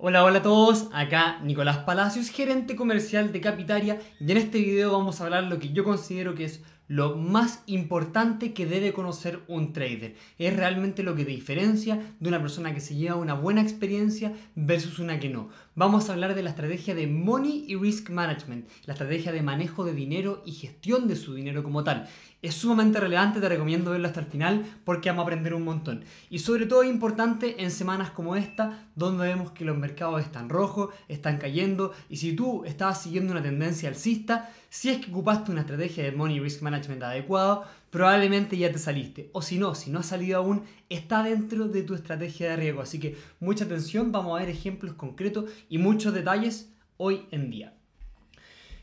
Hola, hola a todos, acá Nicolás Palacios, gerente comercial de Capitaria y en este video vamos a hablar lo que yo considero que es lo más importante que debe conocer un trader. Es realmente lo que diferencia de una persona que se lleva una buena experiencia versus una que no vamos a hablar de la estrategia de Money y Risk Management, la estrategia de manejo de dinero y gestión de su dinero como tal. Es sumamente relevante, te recomiendo verlo hasta el final porque vamos a aprender un montón. Y sobre todo es importante en semanas como esta, donde vemos que los mercados están rojos, están cayendo, y si tú estabas siguiendo una tendencia alcista, si es que ocupaste una estrategia de Money Risk Management adecuada, probablemente ya te saliste. O si no, si no ha salido aún, está dentro de tu estrategia de riesgo. Así que mucha atención, vamos a ver ejemplos concretos y muchos detalles hoy en día.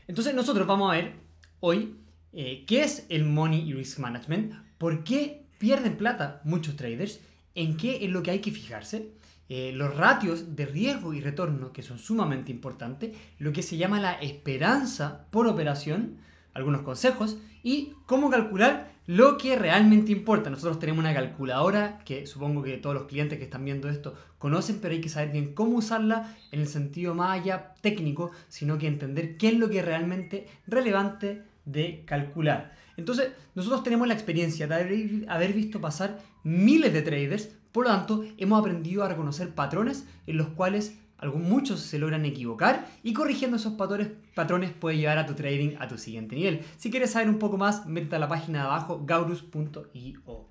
Entonces nosotros vamos a ver hoy eh, qué es el Money Risk Management, por qué pierden plata muchos traders, en qué es lo que hay que fijarse. Eh, los ratios de riesgo y retorno que son sumamente importantes, lo que se llama la esperanza por operación, algunos consejos y cómo calcular lo que realmente importa. Nosotros tenemos una calculadora que supongo que todos los clientes que están viendo esto conocen, pero hay que saber bien cómo usarla en el sentido más allá técnico, sino que entender qué es lo que es realmente relevante de calcular. Entonces, nosotros tenemos la experiencia de haber visto pasar miles de traders, por lo tanto, hemos aprendido a reconocer patrones en los cuales algunos, muchos se logran equivocar y corrigiendo esos patrones, puede llevar a tu trading a tu siguiente nivel. Si quieres saber un poco más, métete a la página de abajo, gaurus.io.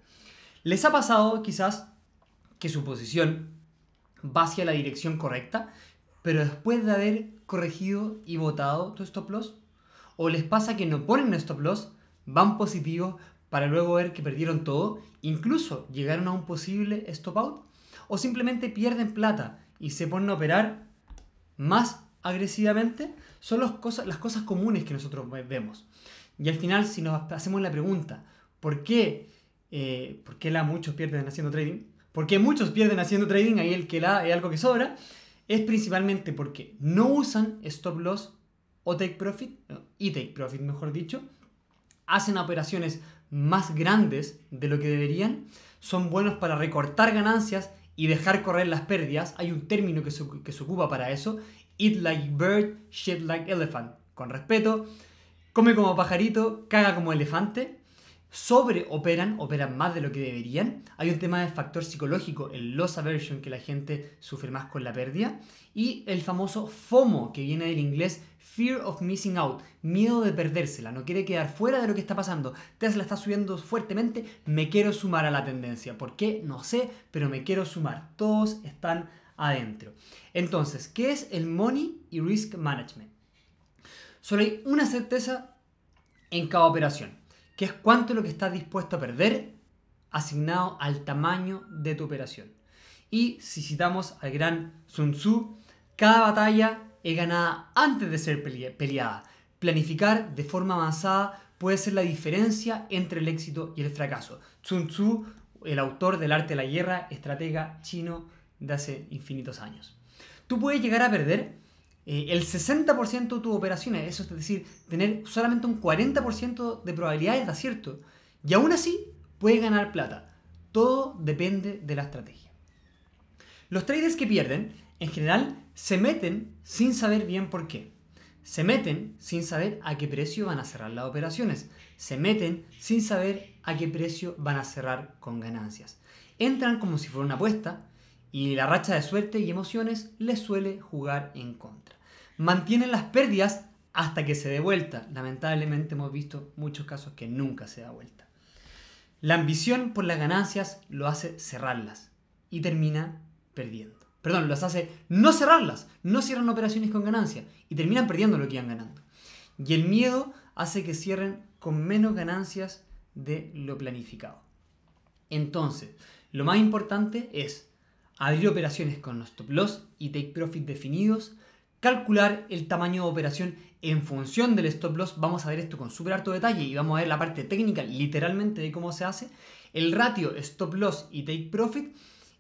¿Les ha pasado quizás que su posición va hacia la dirección correcta, pero después de haber corregido y votado tu stop loss? ¿O les pasa que no ponen stop loss, van positivos para luego ver que perdieron todo, incluso llegaron a un posible stop out? ¿O simplemente pierden plata? y se ponen a operar más agresivamente, son las cosas, las cosas comunes que nosotros vemos. Y al final, si nos hacemos la pregunta, eh, ¿por qué, la muchos pierden haciendo trading? ¿Por qué muchos pierden haciendo trading? Ahí el que la es algo que sobra. Es principalmente porque no usan stop loss o take profit, y take profit mejor dicho. Hacen operaciones más grandes de lo que deberían. Son buenos para recortar ganancias y dejar correr las pérdidas, hay un término que se, ocupa para eso, eat like bird, shit like elephant. Con respeto, come como pajarito, caga como elefante sobreoperan, operan más de lo que deberían. Hay un tema de factor psicológico, el loss aversion, que la gente sufre más con la pérdida. Y el famoso FOMO, que viene del inglés Fear of Missing Out, miedo de perdérsela, no quiere quedar fuera de lo que está pasando. Tesla está subiendo fuertemente, me quiero sumar a la tendencia. ¿Por qué? No sé, pero me quiero sumar. Todos están adentro. Entonces, ¿qué es el money y risk management? Solo hay una certeza en cada operación que es cuánto es lo que estás dispuesto a perder asignado al tamaño de tu operación. Y si citamos al gran Sun Tzu, cada batalla es ganada antes de ser peleada. Planificar de forma avanzada puede ser la diferencia entre el éxito y el fracaso. Sun Tzu, el autor del arte de la guerra, estratega chino de hace infinitos años. Tú puedes llegar a perder eh, el 60% de tus operaciones, eso es decir, tener solamente un 40% de probabilidades de acierto, y aún así puedes ganar plata. Todo depende de la estrategia. Los traders que pierden, en general, se meten sin saber bien por qué. Se meten sin saber a qué precio van a cerrar las operaciones. Se meten sin saber a qué precio van a cerrar con ganancias. Entran como si fuera una apuesta y la racha de suerte y emociones les suele jugar en contra mantienen las pérdidas hasta que se dé vuelta. Lamentablemente hemos visto muchos casos que nunca se da vuelta. La ambición por las ganancias lo hace cerrarlas y termina perdiendo. Perdón, las hace no cerrarlas, no cierran operaciones con ganancia y terminan perdiendo lo que iban ganando. Y el miedo hace que cierren con menos ganancias de lo planificado. Entonces, lo más importante es abrir operaciones con los stop loss y take profit definidos calcular el tamaño de operación en función del stop loss. Vamos a ver esto con súper alto detalle y vamos a ver la parte técnica literalmente de cómo se hace. El ratio stop loss y take profit.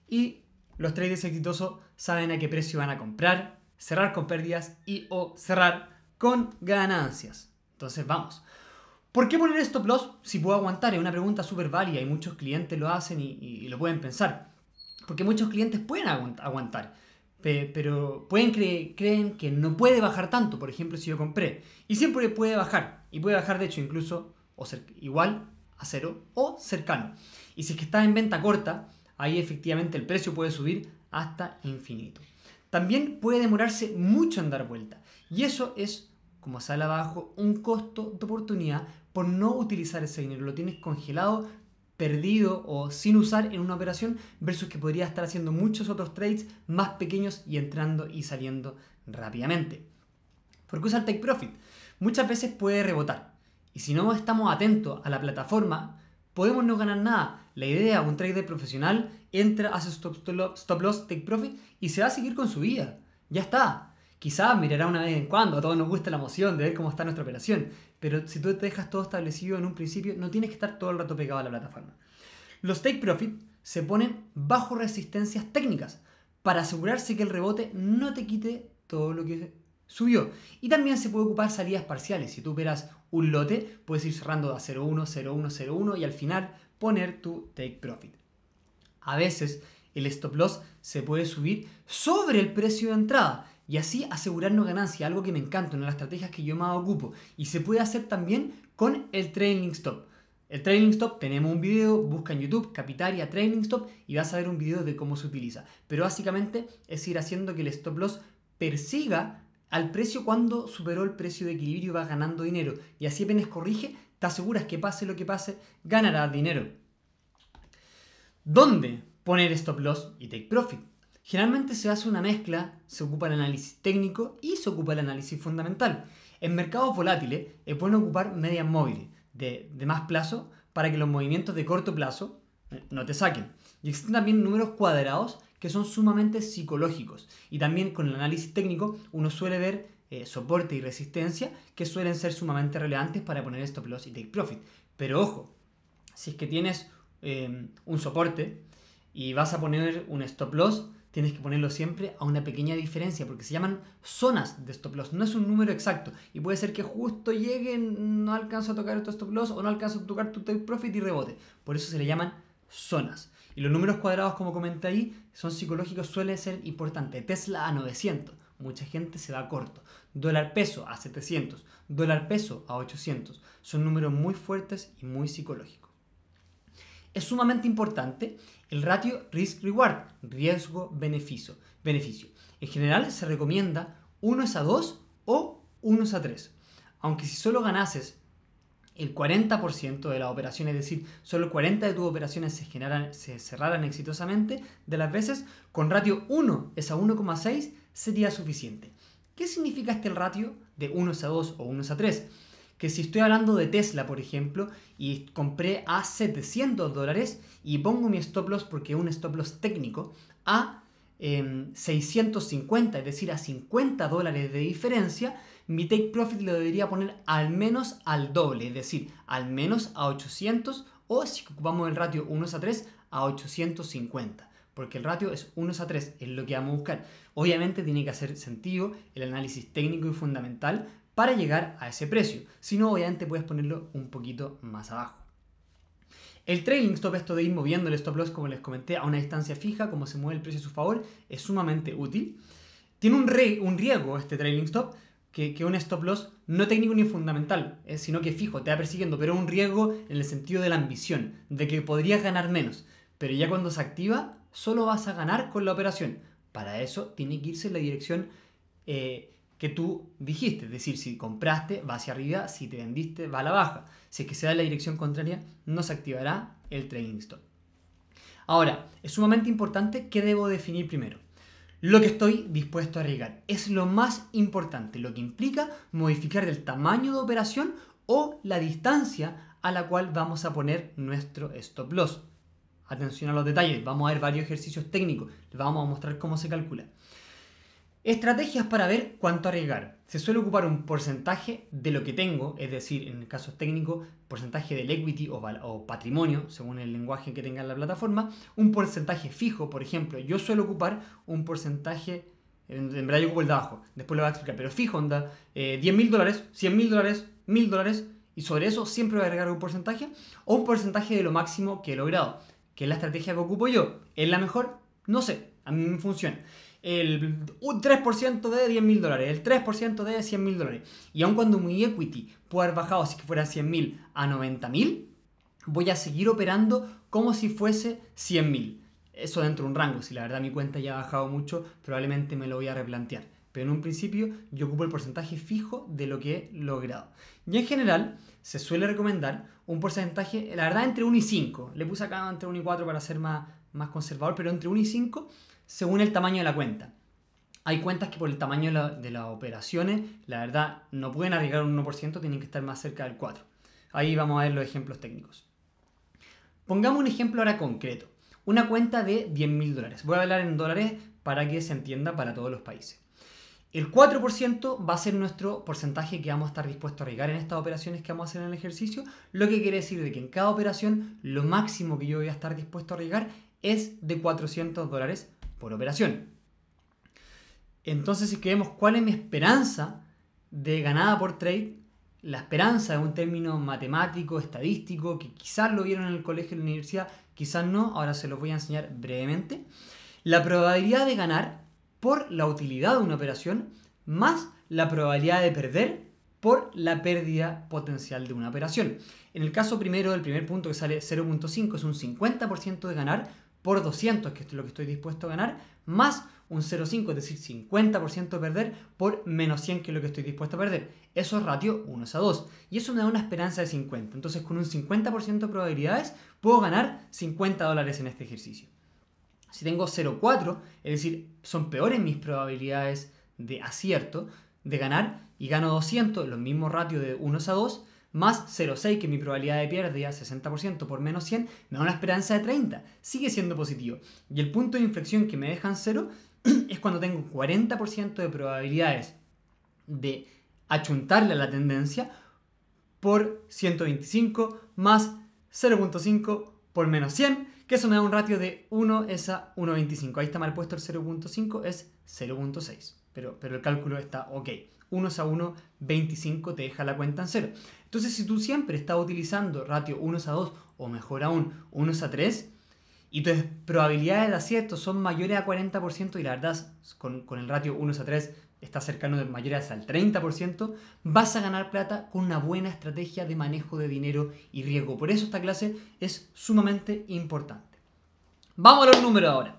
Y los traders exitosos saben a qué precio van a comprar, cerrar con pérdidas y o cerrar con ganancias. Entonces vamos. ¿Por qué poner stop loss si puedo aguantar? Es una pregunta súper válida y muchos clientes lo hacen y, lo pueden pensar. Porque muchos clientes pueden aguantar pero pueden creer creen que no puede bajar tanto, por ejemplo, si yo compré. Y siempre puede bajar. Y puede bajar, de hecho, incluso o ser igual a cero o cercano. Y si es que está en venta corta, ahí efectivamente el precio puede subir hasta infinito. También puede demorarse mucho en dar vuelta. Y eso es, como sale abajo, un costo de oportunidad por no utilizar ese dinero. Lo tienes congelado perdido o sin usar en una operación versus que podría estar haciendo muchos otros trades más pequeños y entrando y saliendo rápidamente. ¿Por qué usar Take Profit? Muchas veces puede rebotar y si no estamos atentos a la plataforma podemos no ganar nada. La idea, un trader profesional entra, hace stop, stop loss, take profit y se va a seguir con su vida. Ya está. Quizás mirará una vez en cuando, a todos nos gusta la emoción de ver cómo está nuestra operación, pero si tú te dejas todo establecido en un principio, no tienes que estar todo el rato pegado a la plataforma. Los take profit se ponen bajo resistencias técnicas para asegurarse que el rebote no te quite todo lo que subió. Y también se puede ocupar salidas parciales. Si tú operas un lote, puedes ir cerrando a 0,1, 0,1, 0,1 y al final poner tu take profit. A veces el stop loss se puede subir sobre el precio de entrada y así asegurarnos ganancia, algo que me encanta, una de las estrategias que yo más ocupo. Y se puede hacer también con el trailing stop. El trailing stop, tenemos un video, busca en YouTube Capitaria Trailing Stop y vas a ver un video de cómo se utiliza. Pero básicamente es ir haciendo que el stop loss persiga al precio cuando superó el precio de equilibrio y vas ganando dinero. Y así apenas corrige, te aseguras que pase lo que pase, ganarás dinero. ¿Dónde poner stop loss y take profit? Generalmente se hace una mezcla, se ocupa el análisis técnico y se ocupa el análisis fundamental. En mercados volátiles es bueno ocupar medias móviles de, más plazo para que los movimientos de corto plazo eh, no te saquen. Y existen también números cuadrados que son sumamente psicológicos. Y también con el análisis técnico uno suele ver eh, soporte y resistencia que suelen ser sumamente relevantes para poner stop loss y take profit. Pero ojo, si es que tienes eh, un soporte y vas a poner un stop loss, tienes que ponerlo siempre a una pequeña diferencia, porque se llaman zonas de stop loss, no es un número exacto. Y puede ser que justo llegue, no alcance a tocar tu stop loss o no alcanza a tocar tu take profit y rebote. Por eso se le llaman zonas. Y los números cuadrados, como comenté ahí, son psicológicos, suelen ser importantes. Tesla a 900, mucha gente se va corto. Dólar peso a 700, dólar peso a 800. Son números muy fuertes y muy psicológicos. Es sumamente importante el ratio risk-reward, riesgo-beneficio. Beneficio. En general se recomienda 1 es a 2 o 1 es a 3. Aunque si solo ganases el 40% de las operaciones, es decir, solo el 40% de tus operaciones se, generan, se cerraran exitosamente, de las veces con ratio 1 es a 1,6 sería suficiente. ¿Qué significa este ratio de 1 es a 2 o 1 es a 3? que si estoy hablando de Tesla, por ejemplo, y compré a 700 dólares y pongo mi stop loss, porque es un stop loss técnico, a 650, em, es decir, a 50 dólares de diferencia, mi take profit lo debería poner al menos al doble, es decir, al menos a 800 o si ocupamos el ratio 1 a 3, a 850 porque el ratio es 1 a 3, es lo que vamos a buscar. Obviamente tiene que hacer sentido el análisis técnico y fundamental, para llegar a ese precio. Si no, obviamente puedes ponerlo un poquito más abajo. El trailing stop, esto de ir moviendo el stop loss, como les comenté, a una distancia fija, como se mueve el precio a su favor, es sumamente útil. Tiene un, un riesgo este trailing stop, que, que, un stop loss no técnico ni fundamental, eh, sino que fijo, te va persiguiendo, pero un riesgo en el sentido de la ambición, de que podrías ganar menos. Pero ya cuando se activa, solo vas a ganar con la operación. Para eso tiene que irse en la dirección eh, que tú dijiste. Es decir, si compraste, va hacia arriba, si te vendiste, va a la baja. Si es que se da la dirección contraria, no se activará el trading stop. Ahora, es sumamente importante que debo definir primero. Lo que estoy dispuesto a arriesgar es lo más importante, lo que implica modificar el tamaño de operación o la distancia a la cual vamos a poner nuestro stop loss. Atención a los detalles, vamos a ver varios ejercicios técnicos, les vamos a mostrar cómo se calcula. Estrategias para ver cuánto arriesgar. Se suele ocupar un porcentaje de lo que tengo, es decir, en casos técnicos, porcentaje del equity o, o, patrimonio, según el lenguaje que tenga la plataforma, un porcentaje fijo, por ejemplo, yo suelo ocupar un porcentaje, en, en verdad yo ocupo el de abajo, después lo voy a explicar, pero fijo, onda, eh, 10 mil dólares, 100 mil dólares, 1000 dólares, y sobre eso siempre voy a agregar un porcentaje, o un porcentaje de lo máximo que he logrado, que es la estrategia que ocupo yo. ¿Es la mejor? No sé, a mí me funciona el 3% de 10 mil dólares, el 3% de 100 mil dólares. Y aun cuando mi equity pueda haber bajado, si fuera 100 mil, a 90 mil, voy a seguir operando como si fuese 100 mil. Eso dentro de un rango. Si la verdad mi cuenta ya ha bajado mucho, probablemente me lo voy a replantear. Pero en un principio yo ocupo el porcentaje fijo de lo que he logrado. Y en general se suele recomendar un porcentaje, la verdad, entre 1 y 5. Le puse acá entre 1 y 4 para ser más conservador, pero entre 1 y 5 según el tamaño de la cuenta. Hay cuentas que por el tamaño de, las operaciones, la verdad, no pueden arriesgar un 1%, tienen que estar más cerca del 4%. Ahí vamos a ver los ejemplos técnicos. Pongamos un ejemplo ahora concreto. Una cuenta de 10.000 dólares. Voy a hablar en dólares para que se entienda para todos los países. El 4% va a ser nuestro porcentaje que vamos a estar dispuestos a arriesgar en estas operaciones que vamos a hacer en el ejercicio, lo que quiere decir de que en cada operación lo máximo que yo voy a estar dispuesto a arriesgar es de 400 dólares por operación. Entonces, si queremos cuál es mi esperanza de ganada por trade, la esperanza es un término matemático, estadístico, que quizás lo vieron en el colegio, en la universidad, quizás no, ahora se los voy a enseñar brevemente. La probabilidad de ganar por la utilidad de una operación más la probabilidad de perder por la pérdida potencial de una operación. En el caso primero, del primer punto que sale 0.5 es un 50% de ganar por 200, que es lo que estoy dispuesto a ganar, más un 0,5, es decir, 50% perder por menos 100, que es lo que estoy dispuesto a perder. Eso es ratio 1 a 2. Y eso me da una esperanza de 50. Entonces, con un 50% de probabilidades, puedo ganar 50 dólares en este ejercicio. Si tengo 0,4, es decir, son peores mis probabilidades de acierto, de ganar, y gano 200, los mismos ratio de 1 a 2, más 0,6, que mi probabilidad de pérdida, 60% por menos 100, me da una esperanza de 30. Sigue siendo positivo. Y el punto de inflexión que me deja en 0 es cuando tengo 40% de probabilidades de achuntarle a la tendencia por 125 más 0.5 por menos 100, que eso me da un ratio de 1 es a 1.25. Ahí está mal puesto el 0.5, es 0.6, pero, pero el cálculo está ok. 1 es a 1.25 te deja la cuenta en 0. Entonces, si tú siempre estás utilizando ratio 1 a 2 o mejor aún 1 a 3 y tus probabilidades de acierto son mayores a 40% y la verdad con, con el ratio 1 a 3 está cercano de mayores al 30%, vas a ganar plata con una buena estrategia de manejo de dinero y riesgo. Por eso esta clase es sumamente importante. Vamos a los números ahora.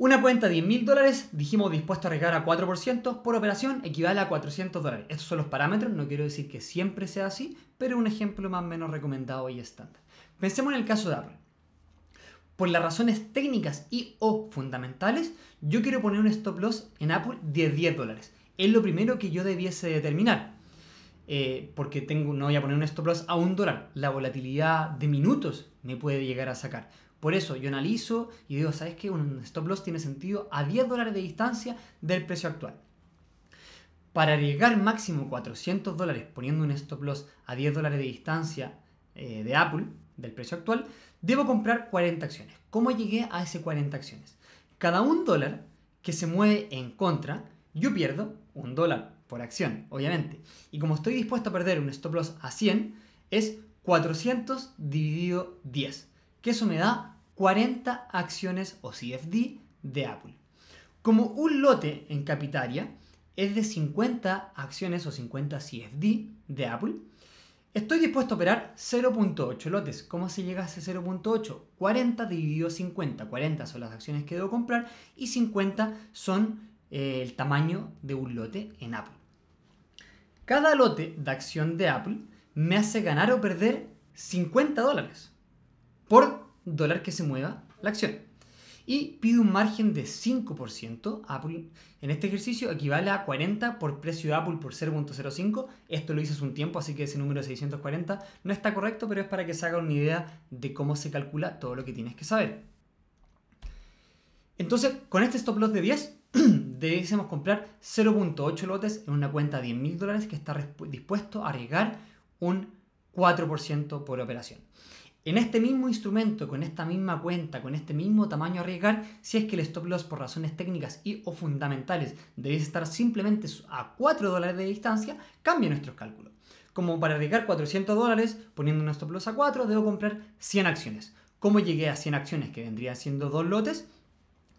Una cuenta de 10.000 dólares, dijimos dispuesto a arriesgar a 4%, por operación equivale a 400 dólares. Estos son los parámetros, no quiero decir que siempre sea así, pero un ejemplo más o menos recomendado y estándar. Pensemos en el caso de Apple. Por las razones técnicas y o fundamentales, yo quiero poner un stop loss en Apple de 10 dólares. Es lo primero que yo debiese determinar. Eh, porque tengo, no voy a poner un stop loss a un dólar. La volatilidad de minutos me puede llegar a sacar. Por eso yo analizo y digo, ¿sabes qué? Un stop loss tiene sentido a 10 dólares de distancia del precio actual. Para llegar máximo 400 dólares poniendo un stop loss a 10 dólares de distancia eh, de Apple, del precio actual, debo comprar 40 acciones. ¿Cómo llegué a ese 40 acciones? Cada un dólar que se mueve en contra, yo pierdo un dólar por acción, obviamente. Y como estoy dispuesto a perder un stop loss a 100, es 400 dividido 10 que eso me da 40 acciones o CFD de Apple. Como un lote en Capitaria es de 50 acciones o 50 CFD de Apple, Estoy dispuesto a operar 0.8 lotes. ¿Cómo se llega a ese 0.8? 40 dividido 50. 40 son las acciones que debo comprar y 50 son eh, el tamaño de un lote en Apple. Cada lote de acción de Apple me hace ganar o perder 50 dólares por dólar que se mueva la acción. Y pide un margen de 5%. Apple en este ejercicio equivale a 40 por precio de Apple por 0.05. Esto lo hice hace un tiempo, así que ese número 640 no está correcto, pero es para que se haga una idea de cómo se calcula todo lo que tienes que saber. Entonces, con este stop loss de 10, debiésemos comprar 0.8 lotes en una cuenta de 10.000 dólares que está dispuesto a arriesgar un 4% por operación en este mismo instrumento, con esta misma cuenta, con este mismo tamaño a arriesgar, si es que el stop loss por razones técnicas y o fundamentales debe estar simplemente a 4 dólares de distancia, cambia nuestros cálculos. Como para arriesgar 400 dólares, poniendo un stop loss a 4, debo comprar 100 acciones. ¿Cómo llegué a 100 acciones? Que vendría siendo dos lotes.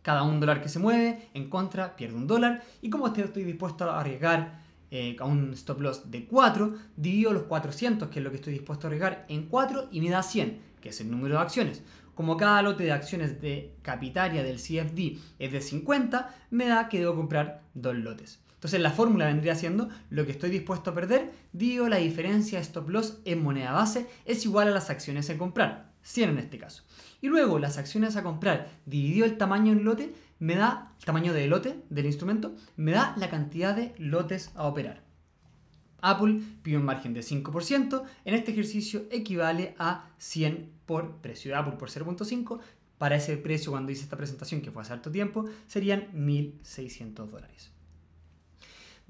Cada un dólar que se mueve en contra pierde un dólar. Y como estoy dispuesto a arriesgar eh, a un stop loss de 4, divido los 400, que es lo que estoy dispuesto a arriesgar, en 4 y me da 100, que es el número de acciones. Como cada lote de acciones de capitaria del CFD es de 50, me da que debo comprar dos lotes. Entonces la fórmula vendría siendo lo que estoy dispuesto a perder, digo la diferencia stop loss en moneda base es igual a las acciones en comprar. 100 en este caso. Y luego las acciones a comprar dividió el tamaño en lote, me da el tamaño del lote del instrumento, me da la cantidad de lotes a operar. Apple pide un margen de 5%, en este ejercicio equivale a 100 por precio de Apple por 0.5, para ese precio cuando hice esta presentación, que fue hace alto tiempo, serían 1.600 dólares.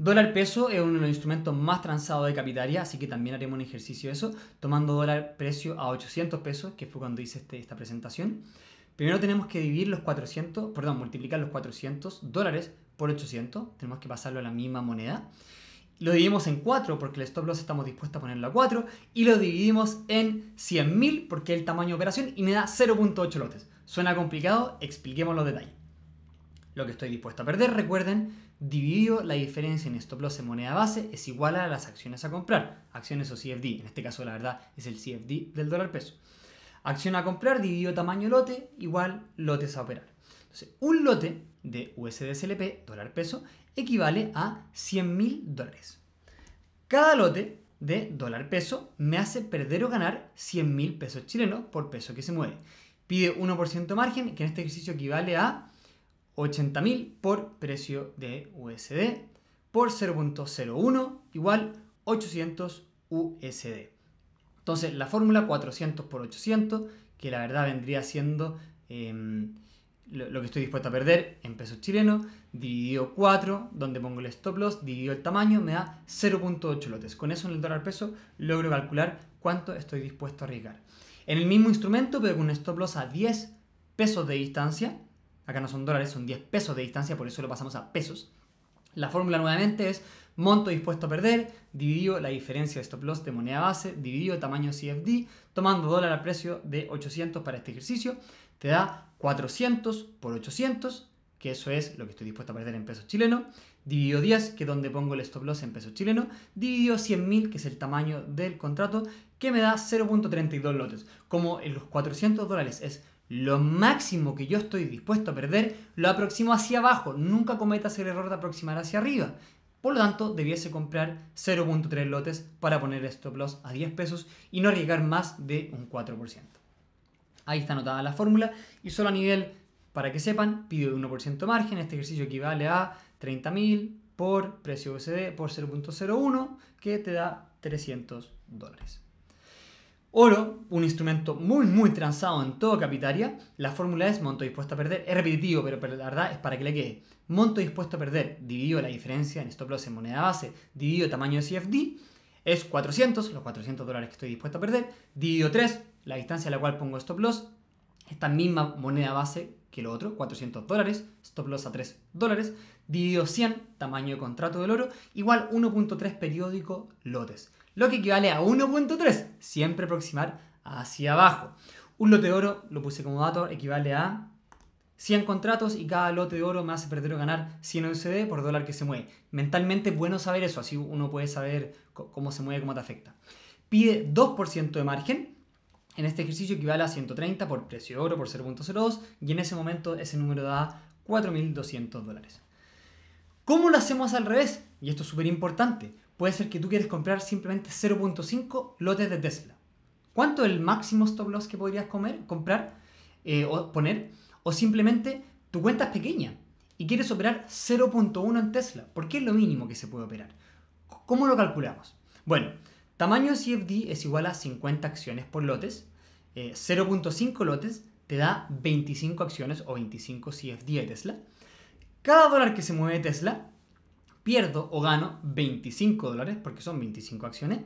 Dólar peso es uno de los instrumentos más transados de capitalia, así que también haremos un ejercicio de eso, tomando dólar precio a 800 pesos, que fue cuando hice este, esta presentación. Primero tenemos que dividir los 400, perdón, multiplicar los 400 dólares por 800, tenemos que pasarlo a la misma moneda. Lo dividimos en 4 porque el stop loss estamos dispuestos a ponerlo a 4 y lo dividimos en 100.000 porque es el tamaño de operación y me da 0.8 lotes. Suena complicado, expliquemos los detalles lo que estoy dispuesto a perder. Recuerden, dividido la diferencia en stop loss en moneda base es igual a las acciones a comprar. Acciones o CFD, en este caso la verdad es el CFD del dólar peso. Acción a comprar dividido tamaño lote igual lotes a operar. Entonces, un lote de USDSLP, dólar peso, equivale a 100 mil dólares. Cada lote de dólar peso me hace perder o ganar 100 mil pesos chilenos por peso que se mueve. Pide 1% margen, que en este ejercicio equivale a 80.000 por precio de USD por 0.01 igual 800 USD. Entonces la fórmula 400 por 800, que la verdad vendría siendo em, lo, que estoy dispuesto a perder en pesos chilenos, dividido 4, donde pongo el stop loss, dividido el tamaño, me da 0.8 lotes. Con eso en el dólar peso logro calcular cuánto estoy dispuesto a arriesgar. En el mismo instrumento, pero un stop loss a 10 pesos de distancia, acá no son dólares, son 10 pesos de distancia, por eso lo pasamos a pesos. La fórmula nuevamente es monto dispuesto a perder, dividido la diferencia de stop loss de moneda base, dividido tamaño CFD, tomando dólar al precio de 800 para este ejercicio, te da 400 por 800, que eso es lo que estoy dispuesto a perder en pesos chilenos, dividido 10, que es donde pongo el stop loss en pesos chilenos, dividido 100.000, que es el tamaño del contrato, que me da 0.32 lotes. Como en los 400 dólares es lo máximo que yo estoy dispuesto a perder lo aproximo hacia abajo. Nunca cometas el error de aproximar hacia arriba. Por lo tanto, debiese comprar 0.3 lotes para poner stop loss a 10 pesos y no arriesgar más de un 4%. Ahí está anotada la fórmula y solo a nivel, para que sepan, pido de 1% margen. Este ejercicio equivale a 30.000 por precio USD por 0.01 que te da 300 dólares. Oro, un instrumento muy, muy transado en todo Capitaria. La fórmula es monto dispuesto a perder. Es repetitivo, pero, la verdad es para que le quede. Monto dispuesto a perder, dividido la diferencia en stop loss en moneda base, dividido tamaño de CFD, es 400, los 400 dólares que estoy dispuesto a perder, dividido 3, la distancia a la cual pongo stop loss, esta misma moneda base que lo otro, 400 dólares, stop loss a 3 dólares, dividido 100, tamaño de contrato del oro, igual 1.3 periódico lotes, lo que equivale a 1.3, siempre aproximar hacia abajo. Un lote de oro, lo puse como dato, equivale a 100 contratos y cada lote de oro me hace perder o ganar 100 USD por dólar que se mueve. Mentalmente es bueno saber eso, así uno puede saber cómo se mueve, cómo te afecta. Pide 2% de margen, en este ejercicio equivale a 130 por precio de oro por 0.02 y en ese momento ese número da 4.200 dólares. ¿Cómo lo hacemos al revés? Y esto es súper importante. Puede ser que tú quieres comprar simplemente 0.5 lotes de Tesla. ¿Cuánto es el máximo stop loss que podrías comer, comprar eh, o poner? O simplemente tu cuenta es pequeña y quieres operar 0.1 en Tesla, ¿Por qué es lo mínimo que se puede operar. ¿Cómo lo calculamos? Bueno, Tamaño CFD es igual a 50 acciones por lotes. 0.5 eh, lotes te da 25 acciones o 25 CFD de Tesla. Cada dólar que se mueve Tesla, pierdo o gano 25 dólares, porque son 25 acciones.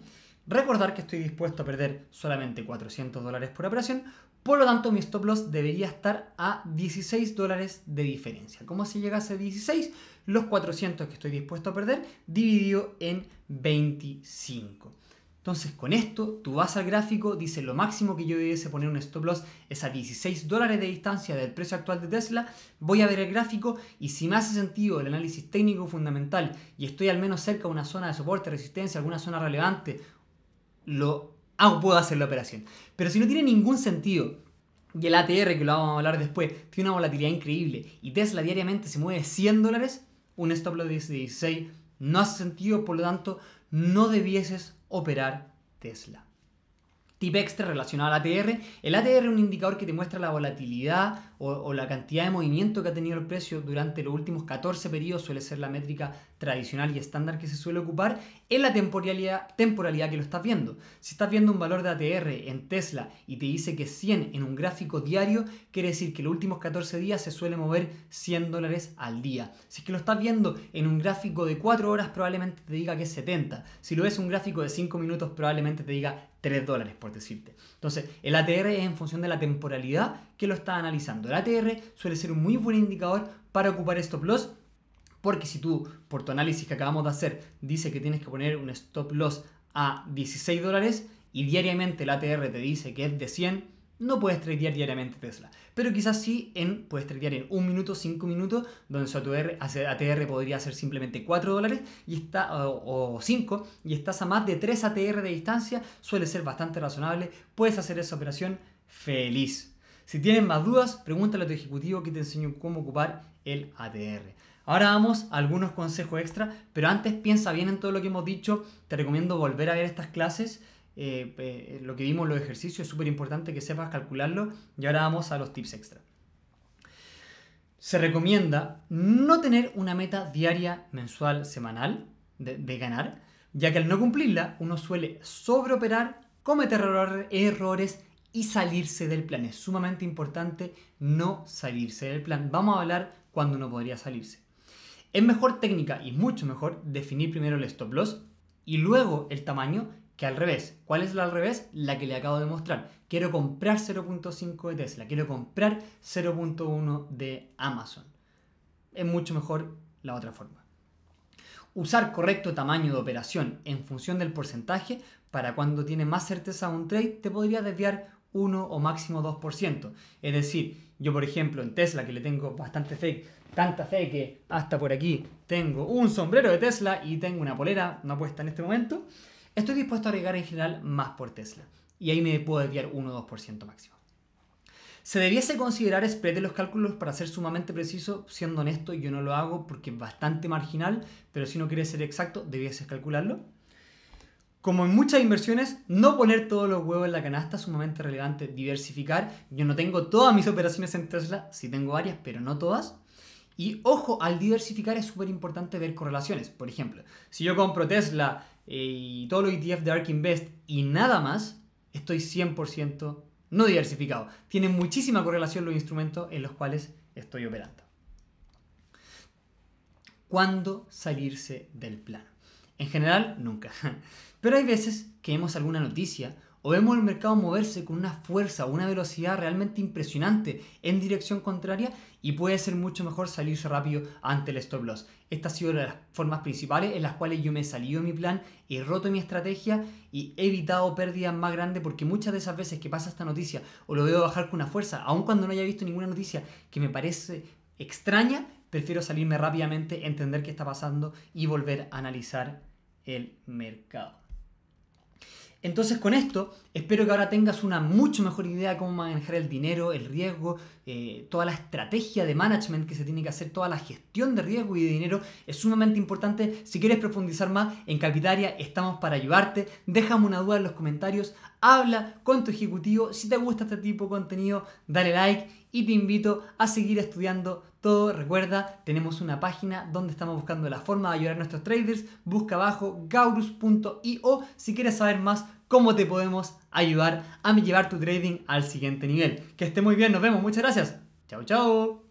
Recordar que estoy dispuesto a perder solamente 400 dólares por operación, por lo tanto mi stop loss debería estar a 16 dólares de diferencia. Como si llegase a 16? Los 400 que estoy dispuesto a perder dividido en 25. Entonces con esto tú vas al gráfico, dice lo máximo que yo debiese poner un stop loss es a 16 dólares de distancia del precio actual de Tesla, voy a ver el gráfico y si me hace sentido el análisis técnico fundamental y estoy al menos cerca de una zona de soporte, resistencia, alguna zona relevante, lo hago, puedo hacer la operación. Pero si no tiene ningún sentido y el ATR, que lo vamos a hablar después, tiene una volatilidad increíble y Tesla diariamente se mueve 100 dólares, un stop loss de 16 no hace sentido, por lo tanto no debieses operar Tesla. Tip extra relacionado al ATR. El ATR es un indicador que te muestra la volatilidad o, la cantidad de movimiento que ha tenido el precio durante los últimos 14 periodos. Suele ser la métrica tradicional y estándar que se suele ocupar es la temporalidad, temporalidad que lo estás viendo. Si estás viendo un valor de ATR en Tesla y te dice que 100 en un gráfico diario, quiere decir que los últimos 14 días se suele mover 100 dólares al día. Si es que lo estás viendo en un gráfico de 4 horas, probablemente te diga que es 70. Si lo en un gráfico de 5 minutos, probablemente te diga 3 dólares, por decirte. Entonces, el ATR es en función de la temporalidad que lo estás analizando. El ATR suele ser un muy buen indicador para ocupar stop loss porque si tú, por tu análisis que acabamos de hacer, dice que tienes que poner un stop loss a 16 dólares y diariamente el ATR te dice que es de 100, no puedes tradear diariamente Tesla. Pero quizás sí puedes tradear en un minuto, 5 minutos, donde su ATR, podría ser simplemente 4 dólares y está, o, 5 y estás a más de 3 ATR de distancia, suele ser bastante razonable, puedes hacer esa operación feliz. Si tienes más dudas, pregúntale a tu ejecutivo que te enseñó cómo ocupar el ATR. Ahora vamos a algunos consejos extra, pero antes piensa bien en todo lo que hemos dicho. Te recomiendo volver a ver estas clases. Eh, eh, lo que vimos, los ejercicios, es súper importante que sepas calcularlo. Y ahora vamos a los tips extra. Se recomienda no tener una meta diaria, mensual, semanal de, ganar, ya que al no cumplirla uno suele sobreoperar, cometer errores y salirse del plan. Es sumamente importante no salirse del plan. Vamos a hablar cuando uno podría salirse. Es mejor técnica y mucho mejor definir primero el stop loss y luego el tamaño que al revés. ¿Cuál es la al revés? La que le acabo de mostrar. Quiero comprar 0.5 de Tesla, quiero comprar 0.1 de Amazon. Es mucho mejor la otra forma. Usar correcto tamaño de operación en función del porcentaje para cuando tiene más certeza un trade te podría desviar 1 o máximo 2%. Es decir, yo por ejemplo en Tesla, que le tengo bastante fe, tanta fe que hasta por aquí tengo un sombrero de Tesla y tengo una polera no puesta en este momento, estoy dispuesto a arriesgar en general más por Tesla. Y ahí me puedo desviar 1 o 2% máximo. Se debiese considerar spread de los cálculos para ser sumamente preciso, siendo honesto, yo no lo hago porque es bastante marginal, pero si no quieres ser exacto, debiese calcularlo como en muchas inversiones, no poner todos los huevos en la canasta es sumamente relevante. Diversificar. Yo no tengo todas mis operaciones en Tesla, sí tengo varias, pero no todas. Y ojo, al diversificar es súper importante ver correlaciones. Por ejemplo, si yo compro Tesla eh, y todo lo ETF de ARK Invest y nada más, estoy 100% no diversificado. Tienen muchísima correlación los instrumentos en los cuales estoy operando. ¿Cuándo salirse del plano? En general, nunca. Pero hay veces que vemos alguna noticia o vemos el mercado moverse con una fuerza o una velocidad realmente impresionante en dirección contraria y puede ser mucho mejor salirse rápido ante el stop loss. Esta ha sido una de las formas principales en las cuales yo me he salido de mi plan, y roto mi estrategia y he evitado pérdidas más grandes porque muchas de esas veces que pasa esta noticia o lo veo bajar con una fuerza, aun cuando no haya visto ninguna noticia que me parece extraña, prefiero salirme rápidamente, entender qué está pasando y volver a analizar el mercado. Entonces con esto espero que ahora tengas una mucho mejor idea de cómo manejar el dinero, el riesgo, eh, toda la estrategia de management que se tiene que hacer, toda la gestión de riesgo y de dinero es sumamente importante. Si quieres profundizar más en Capitaria, estamos para ayudarte. Déjame una duda en los comentarios, habla con tu ejecutivo. Si te gusta este tipo de contenido, dale like y te invito a seguir estudiando todo. Recuerda, tenemos una página donde estamos buscando la forma de ayudar a nuestros traders. Busca abajo gaurus.io si quieres saber más cómo te podemos ayudar a llevar tu trading al siguiente nivel. Que esté muy bien, nos vemos, muchas gracias. Chao, chao.